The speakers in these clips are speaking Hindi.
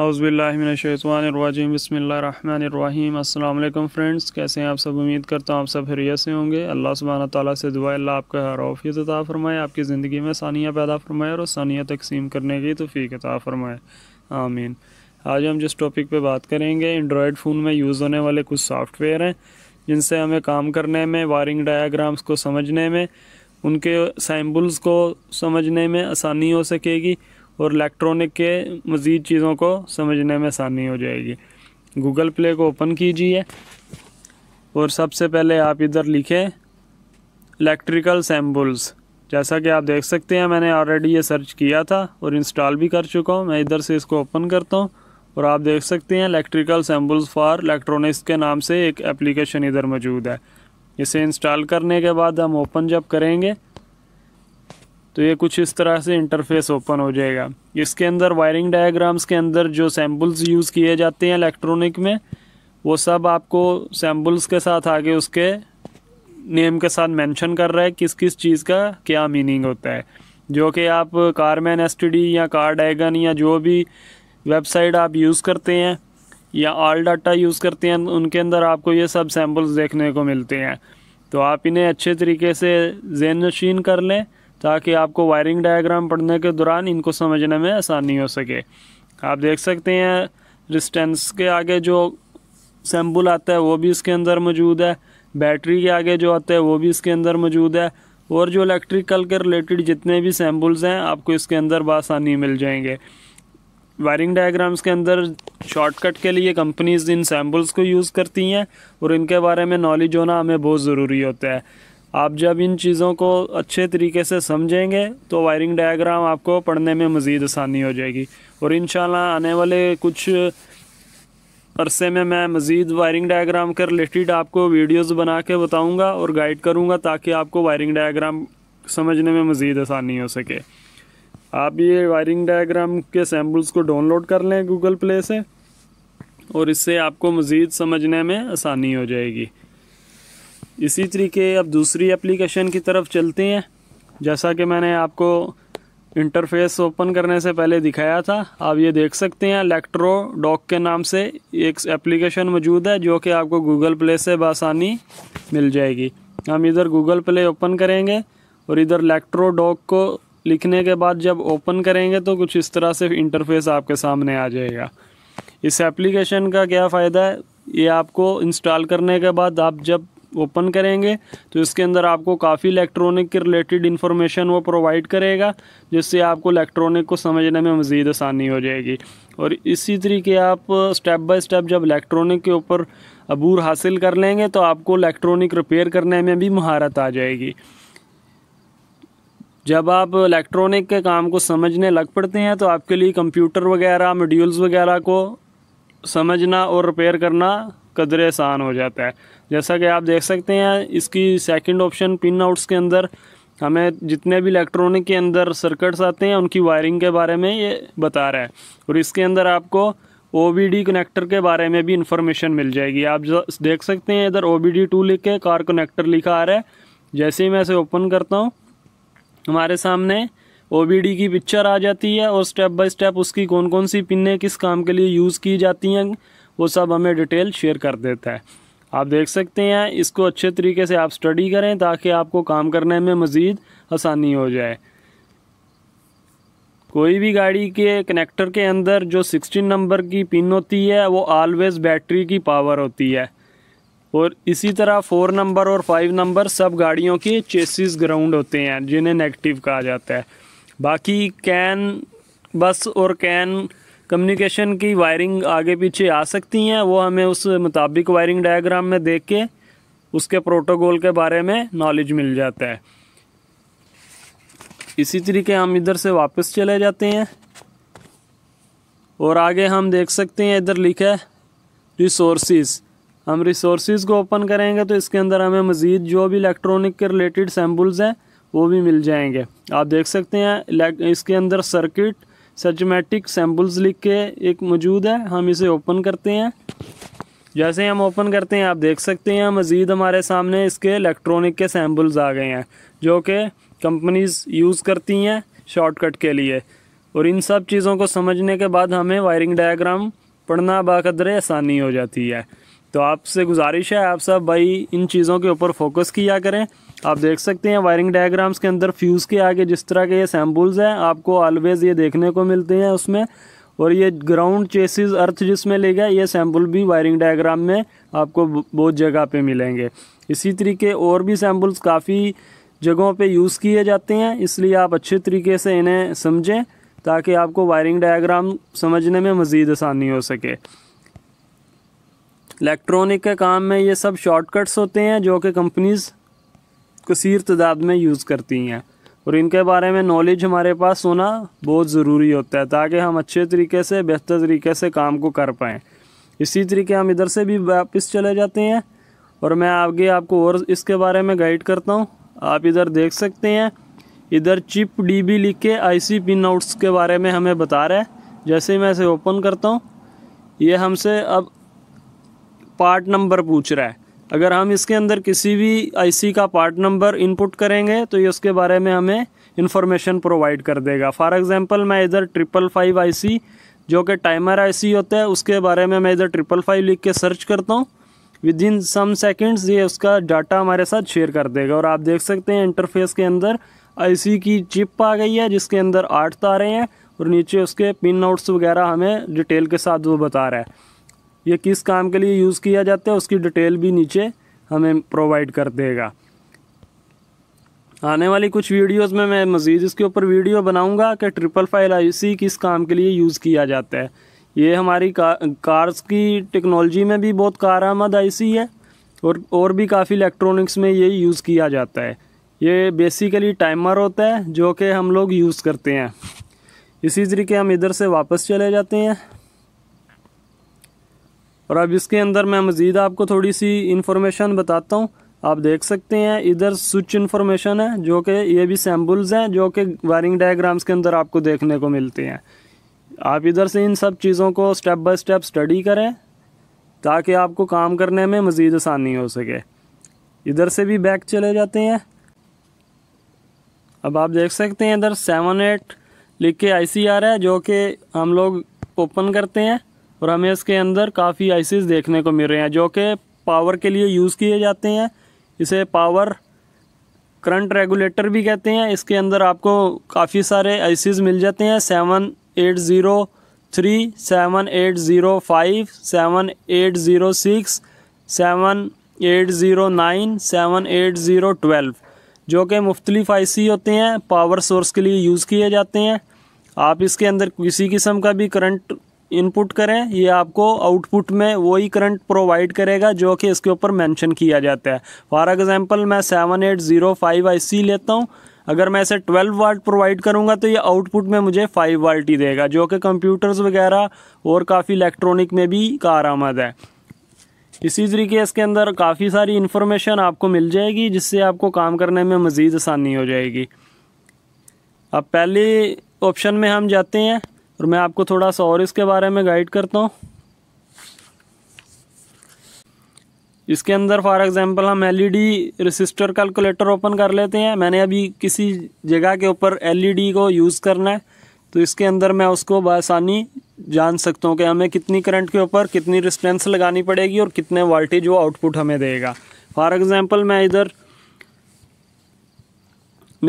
अज़बिल्लाशवानरवाजीम बसमीम अल्लाम फ्रेंड्स कैसे हैं आप सब उम्मीद करता हूँ आप सब हरियत से होंगे अल्लाह सुबहाना ताली से दुआ अल्लाह आपका हर ऑफियत अता फ़रमाए आपकी ज़िंदगी में सानिया पैदा फ़रमाए और सानिया तकसीम करने की तोफ़ी अता फ़रमाए आमीन आज हम जिस टॉपिक पर बात करेंगे एंड्रॉयड फ़ोन में यूज़ होने वाले कुछ सॉफ्टवेयर हैं जिनसे हमें काम करने में वायरिंग डायाग्राम्स को समझने में उनके सैम्बल्स को समझने में आसानी हो सकेगी और इलेक्ट्रॉनिक के मज़ीद चीज़ों को समझने में आसानी हो जाएगी गूगल प्ले को ओपन कीजिए और सबसे पहले आप इधर लिखें इलेक्ट्रिकल सैम्बल्स जैसा कि आप देख सकते हैं मैंने ऑलरेडी ये सर्च किया था और इंस्टॉल भी कर चुका हूँ मैं इधर से इसको ओपन करता हूँ और आप देख सकते हैं इलेक्ट्रिकल सैम्बल्स फॉर इलेक्ट्रॉनिक्स के नाम से एक एप्लीकेशन इधर मौजूद है इसे इंस्टॉल करने के बाद हम ओपन जब करेंगे तो ये कुछ इस तरह से इंटरफेस ओपन हो जाएगा इसके अंदर वायरिंग डायग्राम्स के अंदर जो सैम्पल्स यूज़ किए जाते हैं इलेक्ट्रॉनिक में वो सब आपको सैम्पल्स के साथ आगे उसके नेम के साथ मेंशन कर रहा है किस किस चीज़ का क्या मीनिंग होता है जो कि आप कारमैन एस या कार डायगन या जो भी वेबसाइट आप यूज़ करते हैं या ऑल डाटा यूज़ करते हैं उनके अंदर आपको ये सब सैम्पल्स देखने को मिलते हैं तो आप इन्हें अच्छे तरीके से जेन नशीन कर लें ताकि आपको वायरिंग डायग्राम पढ़ने के दौरान इनको समझने में आसानी हो सके आप देख सकते हैं रिस्टेंस के आगे जो सैम्पल आता है वो भी इसके अंदर मौजूद है बैटरी के आगे जो आता है वो भी इसके अंदर मौजूद है और जो इलेक्ट्रिकल के रिलेटेड जितने भी सैम्पल्स हैं आपको इसके अंदर बसानी मिल जाएंगे वायरिंग डायग्राम्स के अंदर शॉर्टकट के लिए कंपनीज इन सैम्पल्स को यूज़ करती हैं और इनके बारे में नॉलेज होना हमें बहुत ज़रूरी होता है आप जब इन चीज़ों को अच्छे तरीके से समझेंगे तो वायरिंग डायग्राम आपको पढ़ने में मज़ीद आसानी हो जाएगी और इन आने वाले कुछ अरसे में मैं मज़ीद वायरिंग डायग्राम के रिलेटेड आपको वीडियोस बना के बताऊँगा और गाइड करूँगा ताकि आपको वायरिंग डायग्राम समझने में मज़ीद आसानी हो सके आप ये वायरिंग डायग्राम के सैम्पल्स को डाउनलोड कर लें गूगल प्ले से और इससे आपको मज़ीद समझने में आसानी हो जाएगी इसी तरीके अब दूसरी एप्लीकेशन की तरफ चलती हैं जैसा कि मैंने आपको इंटरफेस ओपन करने से पहले दिखाया था आप ये देख सकते हैं इलेक्ट्रो डॉक के नाम से एक एप्लीकेशन मौजूद है जो कि आपको गूगल प्ले से बसानी मिल जाएगी हम इधर गूगल प्ले ओपन करेंगे और इधर इलेक्ट्रो डॉक को लिखने के बाद जब ओपन करेंगे तो कुछ इस तरह से इंटरफेस आपके सामने आ जाएगा इस एप्लीकेशन का क्या फ़ायदा है ये आपको इंस्टॉल करने के बाद आप जब ओपन करेंगे तो इसके अंदर आपको काफ़ी इलेक्ट्रॉनिक के रिलेटेड इन्फॉर्मेशन वो प्रोवाइड करेगा जिससे आपको इलेक्ट्रॉनिक को समझने में मज़ीद आसानी हो जाएगी और इसी तरीके आप स्टेप बाय स्टेप जब इलेक्ट्रॉनिक के ऊपर अबूर हासिल कर लेंगे तो आपको इलेक्ट्रॉनिक रिपेयर करने में भी महारत आ जाएगी जब आप इलेक्ट्रॉनिक के काम को समझने लग पड़ते हैं तो आपके लिए कंप्यूटर वगैरह मेड्यूल्स वगैरह को समझना और रिपेयर करना कदर आसान हो जाता है जैसा कि आप देख सकते हैं इसकी सेकंड ऑप्शन पिन आउट्स के अंदर हमें जितने भी इलेक्ट्रॉनिक के अंदर सर्कट्स आते हैं उनकी वायरिंग के बारे में ये बता रहा है और इसके अंदर आपको ओ कनेक्टर के बारे में भी इंफॉर्मेशन मिल जाएगी आप देख सकते हैं इधर ओ बी डी टू लिख के कार कनेक्टर लिखा आ रहा है जैसे ही मैं इसे ओपन करता हूँ हमारे सामने ओ की पिक्चर आ जाती है और स्टेप बाय स्टेप उसकी कौन कौन सी पिनें किस काम के लिए यूज़ की जाती हैं वो सब हमें डिटेल शेयर कर देता है आप देख सकते हैं इसको अच्छे तरीके से आप स्टडी करें ताकि आपको काम करने में मज़ीद आसानी हो जाए कोई भी गाड़ी के कनेक्टर के अंदर जो 16 नंबर की पिन होती है वो ऑलवेज़ बैटरी की पावर होती है और इसी तरह फोर नंबर और फाइव नंबर सब गाड़ियों के चेसिस ग्राउंड होते हैं जिन्हें नेगेटिव कहा जाता है बाकी कैन बस और कैन कम्युनिकेशन की वायरिंग आगे पीछे आ सकती हैं वो हमें उस मुताबिक वायरिंग डायग्राम में देख के उसके प्रोटोकॉल के बारे में नॉलेज मिल जाता है इसी तरीके हम इधर से वापस चले जाते हैं और आगे हम देख सकते हैं इधर लिखा है रिसोर्सेज हम रिसोर्स को ओपन करेंगे तो इसके अंदर हमें मज़ीद जो भी इलेक्ट्रॉनिक के रिलेटेड सैम्पल्स हैं वो भी मिल जाएंगे आप देख सकते हैं इसके अंदर सर्किट सर्जमेटिक सैम्पल्स लिख के एक मौजूद है हम इसे ओपन करते हैं जैसे हम ओपन करते हैं आप देख सकते हैं मज़ीद हमारे सामने इसके इलेक्ट्रॉनिक के सैम्पल्स आ गए हैं जो कि कंपनीज़ यूज़ करती हैं शॉर्टकट के लिए और इन सब चीज़ों को समझने के बाद हमें वायरिंग डायग्राम पढ़ना बाकदर आसानी हो जाती है तो आपसे गुजारिश है आप सब भाई इन चीज़ों के ऊपर फोकस किया करें आप देख सकते हैं वायरिंग डायग्राम्स के अंदर फ्यूज़ के आगे जिस तरह के ये सैम्पल्स हैं आपको ऑलवेज़ ये देखने को मिलते हैं उसमें और ये ग्राउंड चेसिस अर्थ जिसमें ले गया ये सैम्पल भी वायरिंग डायग्राम में आपको बहुत जगह पे मिलेंगे इसी तरीके और भी सैम्पल्स काफ़ी जगहों पे यूज़ किए जाते हैं इसलिए आप अच्छे तरीके से इन्हें समझें ताकि आपको वायरिंग डायग्राम समझने में मज़ीद आसानी हो सके इलेक्ट्रॉनिक के काम में ये सब शॉर्टकट्स होते हैं जो कि कंपनीज़ कसर तादाद में यूज़ करती हैं और इनके बारे में नॉलेज हमारे पास होना बहुत ज़रूरी होता है ताकि हम अच्छे तरीके से बेहतर तरीके से काम को कर पाएँ इसी तरीके हम इधर से भी वापस चले जाते हैं और मैं आगे आपको और इसके बारे में गाइड करता हूँ आप इधर देख सकते हैं इधर चिप डी बी लिख के सी पिन आउट्स के बारे में हमें बता रहा है जैसे ही मैं इसे ओपन करता हूँ ये हमसे अब पार्ट नंबर पूछ रहा है अगर हम इसके अंदर किसी भी आईसी का पार्ट नंबर इनपुट करेंगे तो ये उसके बारे में हमें इंफॉर्मेशन प्रोवाइड कर देगा फॉर एग्ज़ाम्पल मैं इधर ट्रिपल फाइव आई जो कि टाइमर आई होता है उसके बारे में मैं इधर ट्रिपल फाइव लिख के सर्च करता हूँ विद इन सम सेकेंड्स ये उसका डाटा हमारे साथ शेयर कर देगा और आप देख सकते हैं इंटरफेस के अंदर आईसी की चिप आ गई है जिसके अंदर आठ तारे हैं और नीचे उसके पिन नोट्स वगैरह हमें डिटेल के साथ वो बता रहा है ये किस काम के लिए यूज़ किया जाता है उसकी डिटेल भी नीचे हमें प्रोवाइड कर देगा आने वाली कुछ वीडियोस में मैं मज़ीद इसके ऊपर वीडियो बनाऊंगा कि ट्रिपल फाइल आई किस काम के लिए यूज़ किया जाता है ये हमारी का, कार्स की टेक्नोलॉजी में भी बहुत कार आई है और और भी काफ़ी इलेक्ट्रॉनिक्स में ये यूज़ किया जाता है ये बेसिकली टाइमर होता है जो कि हम लोग यूज़ करते हैं इसी तरीके हम इधर से वापस चले जाते हैं और अब इसके अंदर मैं मज़ीद आपको थोड़ी सी इन्फॉर्मेशन बताता हूँ आप देख सकते हैं इधर स्विच इन्फॉर्मेशन है जो कि ये भी सैम्पल्स हैं जो कि वायरिंग डायग्राम्स के अंदर आपको देखने को मिलते हैं आप इधर से इन सब चीज़ों को स्टेप बाय स्टेप स्टडी करें ताकि आपको काम करने में मज़ीद आसानी हो सके इधर से भी बैक चले जाते हैं अब आप देख सकते हैं इधर सेवन एट लिख के आई सी आ रहा है जो कि हम लोग ओपन करते हैं और हमें इसके अंदर काफ़ी आइसिस देखने को मिल रहे हैं जो कि पावर के लिए यूज़ किए जाते हैं इसे पावर करंट रेगुलेटर भी कहते हैं इसके अंदर आपको काफ़ी सारे आइसिस मिल जाते हैं seven eight zero three seven eight zero five seven eight zero six seven eight zero nine seven eight zero twelve जो कि मुख्तलिफ आईसी होते हैं पावर सोर्स के लिए यूज़ किए जाते हैं आप इसके अंदर किसी किस्म का भी करंट इनपुट करें ये आपको आउटपुट में वही करंट प्रोवाइड करेगा जो कि इसके ऊपर मेंशन किया जाता है फॉर एग्जांपल मैं seven eight zero five I C लेता हूँ अगर मैं इसे ट्वेल्व वाल्ट प्रोवाइड करूँगा तो ये आउटपुट में मुझे फ़ाइव वाल्ट ही देगा जो कि कंप्यूटर्स वगैरह और काफ़ी इलेक्ट्रॉनिक में भी कार आमद है इसी तरीके इसके अंदर काफ़ी सारी इन्फॉर्मेशन आपको मिल जाएगी जिससे आपको काम करने में मज़ीद आसानी हो जाएगी अब पहले ऑप्शन में हम जाते हैं और मैं आपको थोड़ा सा और इसके बारे में गाइड करता हूँ इसके अंदर फॉर एग्जांपल हम एलईडी रेसिस्टर कैलकुलेटर ओपन कर लेते हैं मैंने अभी किसी जगह के ऊपर एलईडी e को यूज़ करना है तो इसके अंदर मैं उसको बसानी जान सकता हूँ कि हमें कितनी करंट के ऊपर कितनी रिस्टेंस लगानी पड़ेगी और कितने वोल्टेज वो आउटपुट हमें देगा फॉर एग्ज़ाम्पल मैं इधर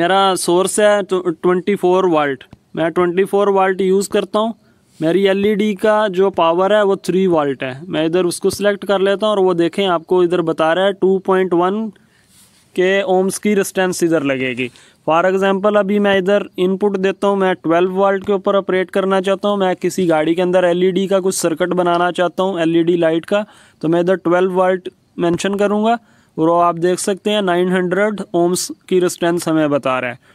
मेरा सोर्स है ट्वेंटी फोर वाल्ट मैं ट्वेंटी फोर वाल्ट यूज़ करता हूँ मेरी एलईडी का जो पावर है वो थ्री वाल्ट है मैं इधर उसको सिलेक्ट कर लेता हूँ और वो देखें आपको इधर बता रहा है टू पॉइंट वन के ओम्स की रिस्टेंस इधर लगेगी फॉर एग्ज़ाम्पल अभी मैं इधर इनपुट देता हूँ मैं 12 वाल्ट के ऊपर ऑपरेट करना चाहता हूँ मैं किसी गाड़ी के अंदर एल का कुछ सर्कट बनाना चाहता हूँ एल लाइट का तो मैं इधर ट्वेल्व वाल्ट मैंशन करूँगा और आप देख सकते हैं नाइन ओम्स की रिस्टेंस हमें बता रहा है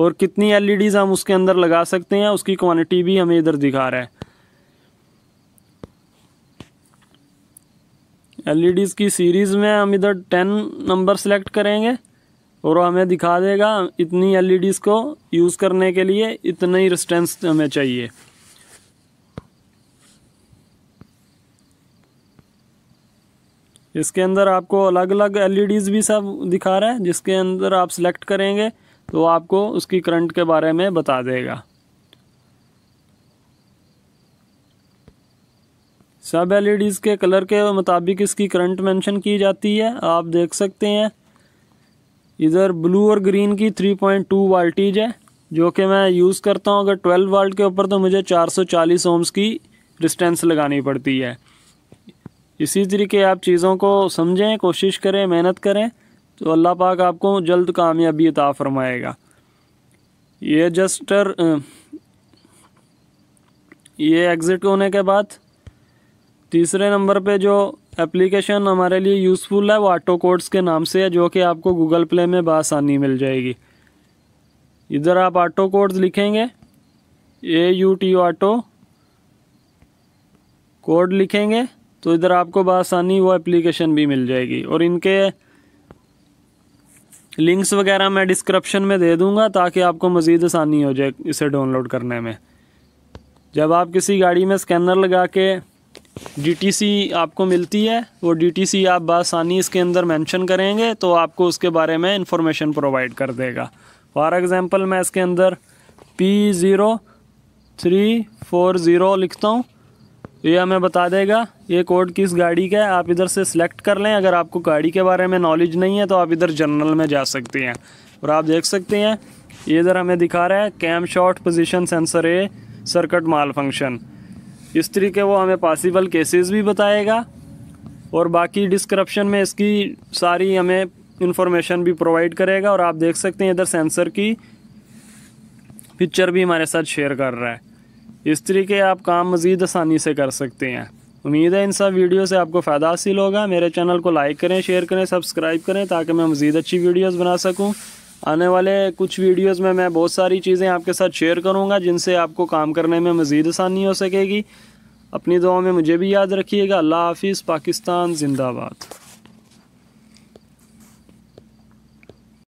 और कितनी एल e हम उसके अंदर लगा सकते हैं उसकी क्वान्टिटी भी हमें इधर दिखा रहा है एल e की सीरीज़ में हम इधर टेन नंबर सेलेक्ट करेंगे और हमें दिखा देगा इतनी एल e को यूज़ करने के लिए इतना ही रिस्टेंस हमें चाहिए इसके अंदर आपको अलग अलग एल भी सब दिखा रहा है जिसके अंदर आप सेलेक्ट करेंगे तो आपको उसकी करंट के बारे में बता देगा सब एलईडीज़ e के कलर के मुताबिक इसकी करंट मेंशन की जाती है आप देख सकते हैं इधर ब्लू और ग्रीन की 3.2 पॉइंट है जो कि मैं यूज़ करता हूँ अगर 12 वाल्ट के ऊपर तो मुझे 440 ओम्स की डिस्टेंस लगानी पड़ती है इसी तरीके आप चीज़ों को समझें कोशिश करें मेहनत करें तो अल्लाह पाक आपको जल्द कामयाबी अता फरमाएगा ये जस्टर ये एग्ज़िट होने के बाद तीसरे नंबर पे जो एप्लीकेशन हमारे लिए यूज़फुल है वो ऑटो कोड्स के नाम से है जो कि आपको गूगल प्ले में बसानी मिल जाएगी इधर आप ऑटो कोड्स लिखेंगे A U T auto code लिखेंगे तो इधर आपको बसानी वो एप्लीकेशन भी मिल जाएगी और इनके लिंक्स वगैरह मैं डिस्क्रिप्शन में दे दूँगा ताकि आपको मज़ीद आसानी हो जाए इसे डाउनलोड करने में जब आप किसी गाड़ी में स्कैनर लगा के डीटीसी आपको मिलती है वो डीटीसी आप बसानी इसके अंदर मेंशन करेंगे तो आपको उसके बारे में इंफॉर्मेशन प्रोवाइड कर देगा फॉर एग्ज़ाम्पल मैं इसके अंदर P zero three four zero लिखता हूँ ये हमें बता देगा ये कोड किस गाड़ी का है आप इधर से सिलेक्ट कर लें अगर आपको गाड़ी के बारे में नॉलेज नहीं है तो आप इधर जनरल में जा सकते हैं और आप देख सकते हैं ये इधर हमें दिखा रहा है camshaft position sensor A circuit malfunction इस तरीके वो हमें पॉसिबल केसेस भी बताएगा और बाकी डिस्क्रिप्शन में इसकी सारी हमें इंफॉर्मेशन भी प्रोवाइड करेगा और आप देख सकते हैं इधर सेंसर की पिक्चर भी हमारे साथ शेयर कर रहा है इस तरीके आप काम मज़ीद आसानी से कर सकते हैं उम्मीद है इन सब वीडियो से आपको फ़ायदा हासिल होगा मेरे चैनल को लाइक करें शेयर करें सब्सक्राइब करें ताकि मैं मज़ीद अच्छी वीडियोस बना सकूं आने वाले कुछ वीडियोस में मैं बहुत सारी चीज़ें आपके साथ शेयर करूंगा जिनसे आपको काम करने में मज़ीद आसानी हो सकेगी अपनी दुआ में मुझे भी याद रखिएगा अल्लाह हाफिज़ पाकिस्तान जिंदाबाद